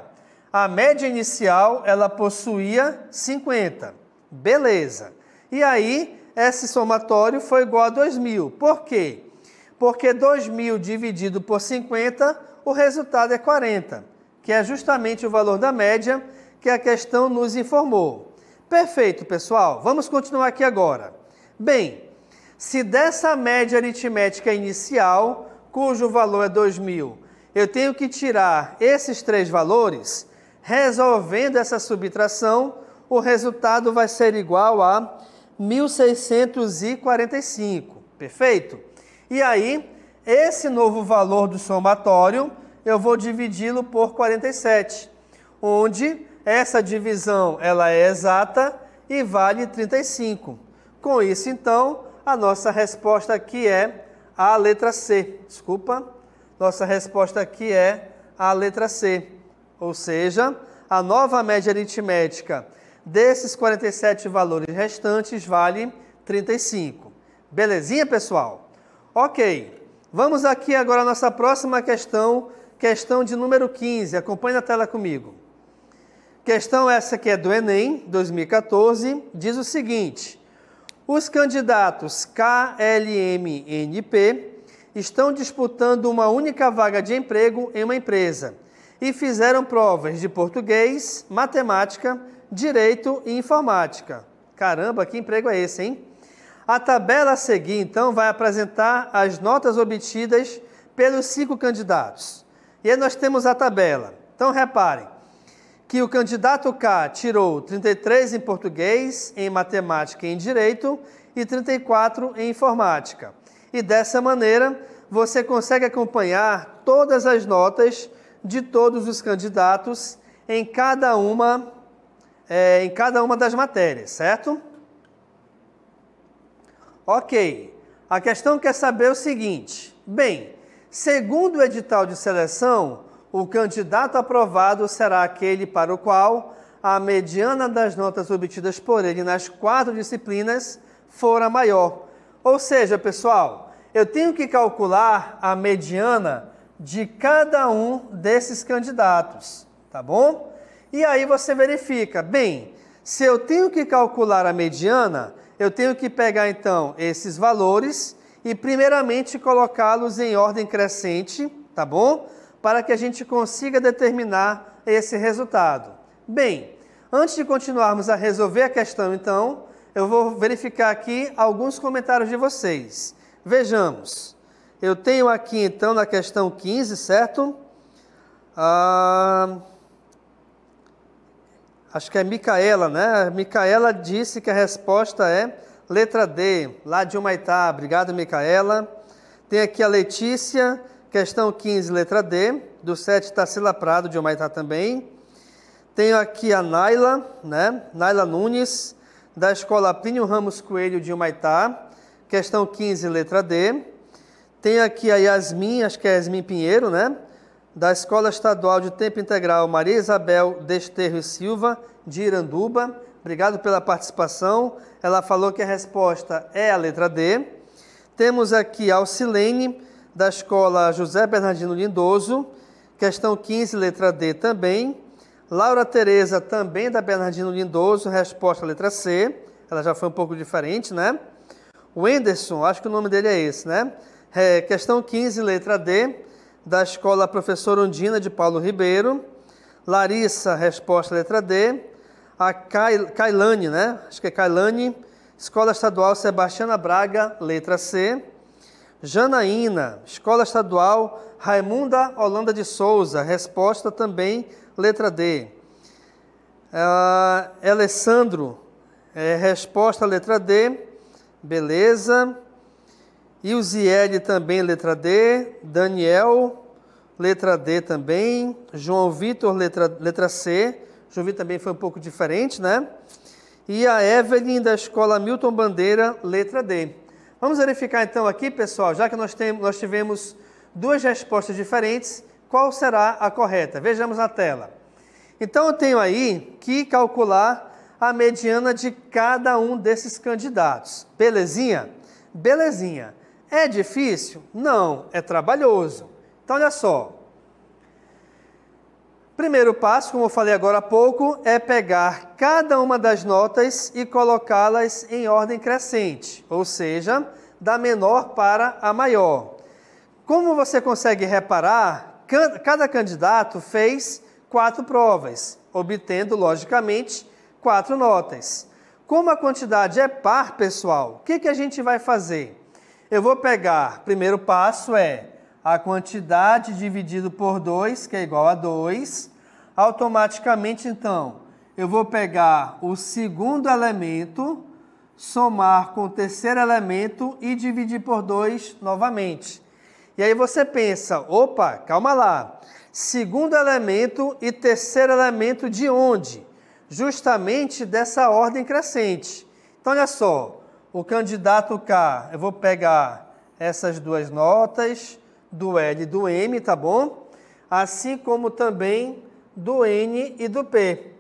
a média inicial ela possuía 50. Beleza. E aí, esse somatório foi igual a 2.000. Por quê? porque 2.000 dividido por 50, o resultado é 40, que é justamente o valor da média que a questão nos informou. Perfeito, pessoal. Vamos continuar aqui agora. Bem, se dessa média aritmética inicial, cujo valor é 2.000, eu tenho que tirar esses três valores, resolvendo essa subtração, o resultado vai ser igual a 1.645, perfeito? E aí, esse novo valor do somatório, eu vou dividi-lo por 47, onde essa divisão ela é exata e vale 35. Com isso, então, a nossa resposta aqui é a letra C. Desculpa, nossa resposta aqui é a letra C. Ou seja, a nova média aritmética desses 47 valores restantes vale 35. Belezinha, pessoal? Ok, vamos aqui agora à nossa próxima questão, questão de número 15. Acompanhe na tela comigo. Questão essa que é do Enem 2014, diz o seguinte: Os candidatos KLMNP estão disputando uma única vaga de emprego em uma empresa e fizeram provas de português, matemática, direito e informática. Caramba, que emprego é esse, hein? A tabela a seguir, então, vai apresentar as notas obtidas pelos cinco candidatos. E aí nós temos a tabela. Então, reparem que o candidato K tirou 33 em português, em matemática e em direito e 34 em informática. E dessa maneira, você consegue acompanhar todas as notas de todos os candidatos em cada uma, é, em cada uma das matérias, certo? Ok. A questão quer saber o seguinte: bem, segundo o edital de seleção, o candidato aprovado será aquele para o qual a mediana das notas obtidas por ele nas quatro disciplinas for a maior. Ou seja, pessoal, eu tenho que calcular a mediana de cada um desses candidatos, tá bom? E aí você verifica, bem, se eu tenho que calcular a mediana, eu tenho que pegar então esses valores e primeiramente colocá-los em ordem crescente, tá bom? Para que a gente consiga determinar esse resultado. Bem, antes de continuarmos a resolver a questão então, eu vou verificar aqui alguns comentários de vocês. Vejamos. Eu tenho aqui então na questão 15, certo? Ah acho que é Micaela, né? Micaela disse que a resposta é letra D, lá de Humaitá. Obrigado, Micaela. Tem aqui a Letícia, questão 15, letra D, do 7 Tarsila Prado, de Humaitá também. Tenho aqui a Naila, né? Naila Nunes, da escola Plínio Ramos Coelho, de Humaitá, questão 15, letra D. Tenho aqui a Yasmin, acho que é Yasmin Pinheiro, né? da Escola Estadual de Tempo Integral Maria Isabel Desterro e Silva, de Iranduba. Obrigado pela participação. Ela falou que a resposta é a letra D. Temos aqui a Alcilene, da Escola José Bernardino Lindoso, questão 15, letra D também. Laura Tereza, também da Bernardino Lindoso, resposta letra C. Ela já foi um pouco diferente, né? O Enderson, acho que o nome dele é esse, né? É, questão 15, letra D da Escola Professor Undina de Paulo Ribeiro. Larissa, resposta letra D. A Cailane, né? Acho que é Cailane. Escola Estadual Sebastiana Braga, letra C. Janaína, Escola Estadual Raimunda Holanda de Souza, resposta também, letra D. Uh, Alessandro, é, resposta, letra D. Beleza. Ilziele também, letra D. Daniel, letra D também. João Vitor, letra, letra C. João Vitor também foi um pouco diferente, né? E a Evelyn, da escola Milton Bandeira, letra D. Vamos verificar então aqui, pessoal, já que nós, temos, nós tivemos duas respostas diferentes, qual será a correta? Vejamos na tela. Então eu tenho aí que calcular a mediana de cada um desses candidatos. Belezinha? Belezinha. É difícil? Não, é trabalhoso. Então, olha só. Primeiro passo, como eu falei agora há pouco, é pegar cada uma das notas e colocá-las em ordem crescente, ou seja, da menor para a maior. Como você consegue reparar, cada candidato fez quatro provas, obtendo, logicamente, quatro notas. Como a quantidade é par, pessoal, o que, que a gente vai fazer? Eu vou pegar, primeiro passo é a quantidade dividido por 2, que é igual a 2. Automaticamente, então, eu vou pegar o segundo elemento, somar com o terceiro elemento e dividir por 2 novamente. E aí você pensa, opa, calma lá. Segundo elemento e terceiro elemento de onde? Justamente dessa ordem crescente. Então, olha só, o candidato K, eu vou pegar essas duas notas, do L e do M, tá bom? Assim como também do N e do P.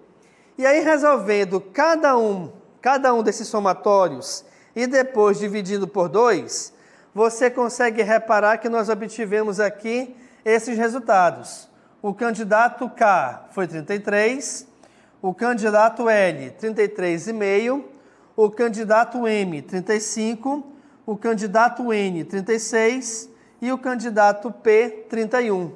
E aí, resolvendo cada um, cada um desses somatórios e depois dividindo por 2, você consegue reparar que nós obtivemos aqui esses resultados. O candidato K foi 33, o candidato L, 33,5 o candidato M, 35, o candidato N, 36 e o candidato P, 31.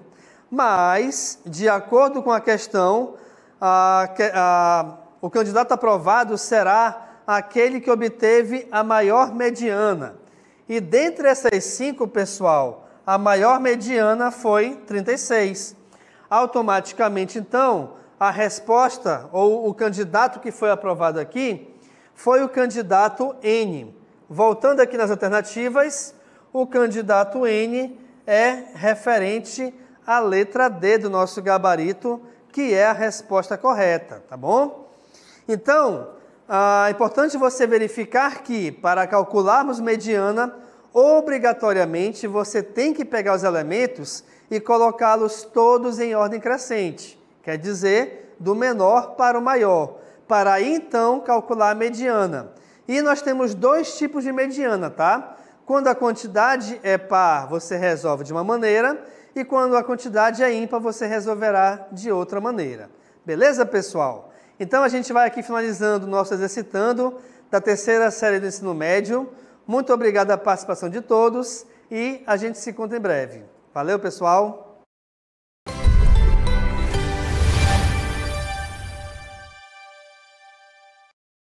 Mas, de acordo com a questão, a, a, o candidato aprovado será aquele que obteve a maior mediana. E dentre essas cinco, pessoal, a maior mediana foi 36. Automaticamente, então, a resposta ou o candidato que foi aprovado aqui foi o candidato N. Voltando aqui nas alternativas, o candidato N é referente à letra D do nosso gabarito, que é a resposta correta, tá bom? Então, ah, é importante você verificar que, para calcularmos mediana, obrigatoriamente você tem que pegar os elementos e colocá-los todos em ordem crescente, quer dizer, do menor para o maior para então calcular a mediana. E nós temos dois tipos de mediana, tá? Quando a quantidade é par, você resolve de uma maneira, e quando a quantidade é ímpar, você resolverá de outra maneira. Beleza, pessoal? Então a gente vai aqui finalizando o nosso exercitando da terceira série do ensino médio. Muito obrigado à participação de todos e a gente se encontra em breve. Valeu, pessoal!